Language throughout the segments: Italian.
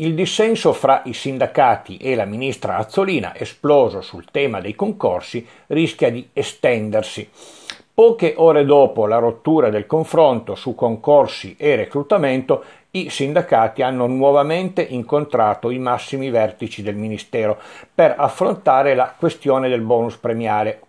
Il dissenso fra i sindacati e la ministra Azzolina, esploso sul tema dei concorsi, rischia di estendersi. Poche ore dopo la rottura del confronto su concorsi e reclutamento, i sindacati hanno nuovamente incontrato i massimi vertici del Ministero per affrontare la questione del bonus premiale,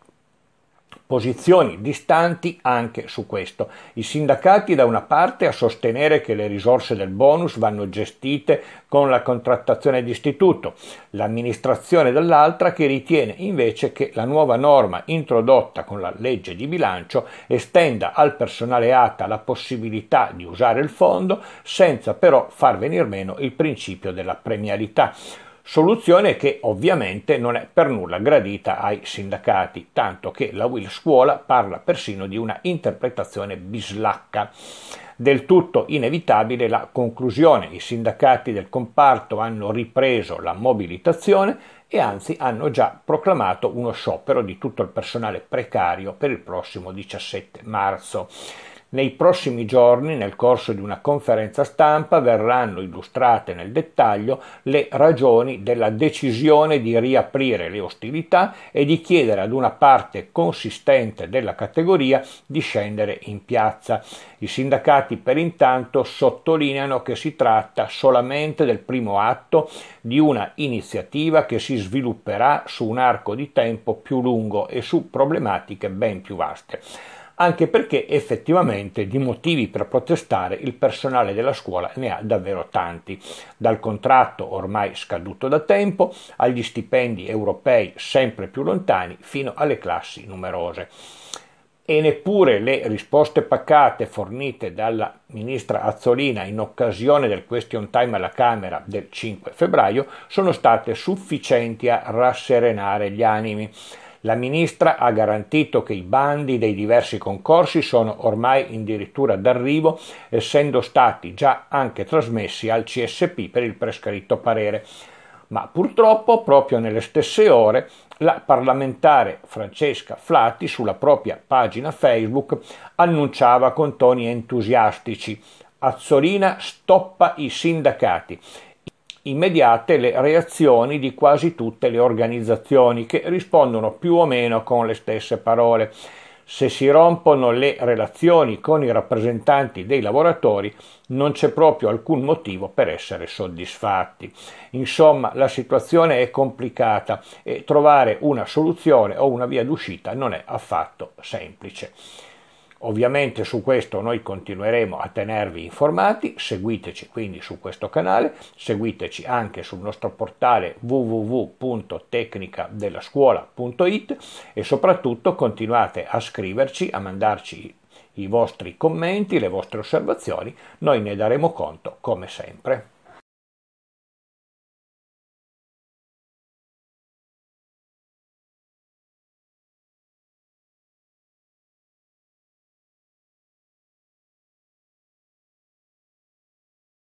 Posizioni distanti anche su questo. I sindacati da una parte a sostenere che le risorse del bonus vanno gestite con la contrattazione d'istituto, l'amministrazione dall'altra che ritiene invece che la nuova norma introdotta con la legge di bilancio estenda al personale ATA la possibilità di usare il fondo senza però far venir meno il principio della premialità soluzione che ovviamente non è per nulla gradita ai sindacati, tanto che la Will Scuola parla persino di una interpretazione bislacca. Del tutto inevitabile la conclusione, i sindacati del comparto hanno ripreso la mobilitazione e anzi hanno già proclamato uno sciopero di tutto il personale precario per il prossimo 17 marzo. Nei prossimi giorni, nel corso di una conferenza stampa, verranno illustrate nel dettaglio le ragioni della decisione di riaprire le ostilità e di chiedere ad una parte consistente della categoria di scendere in piazza. I sindacati per intanto sottolineano che si tratta solamente del primo atto di una iniziativa che si svilupperà su un arco di tempo più lungo e su problematiche ben più vaste anche perché effettivamente di motivi per protestare il personale della scuola ne ha davvero tanti, dal contratto ormai scaduto da tempo agli stipendi europei sempre più lontani fino alle classi numerose. E neppure le risposte pacate fornite dalla ministra Azzolina in occasione del question time alla Camera del 5 febbraio sono state sufficienti a rasserenare gli animi la ministra ha garantito che i bandi dei diversi concorsi sono ormai addirittura d'arrivo, essendo stati già anche trasmessi al CSP per il prescritto parere. Ma purtroppo, proprio nelle stesse ore, la parlamentare Francesca Flati sulla propria pagina Facebook annunciava con toni entusiastici Azzolina stoppa i sindacati immediate le reazioni di quasi tutte le organizzazioni che rispondono più o meno con le stesse parole. Se si rompono le relazioni con i rappresentanti dei lavoratori non c'è proprio alcun motivo per essere soddisfatti. Insomma, la situazione è complicata e trovare una soluzione o una via d'uscita non è affatto semplice. Ovviamente su questo noi continueremo a tenervi informati, seguiteci quindi su questo canale, seguiteci anche sul nostro portale www.tecnicadellascuola.it e soprattutto continuate a scriverci, a mandarci i vostri commenti, le vostre osservazioni, noi ne daremo conto come sempre.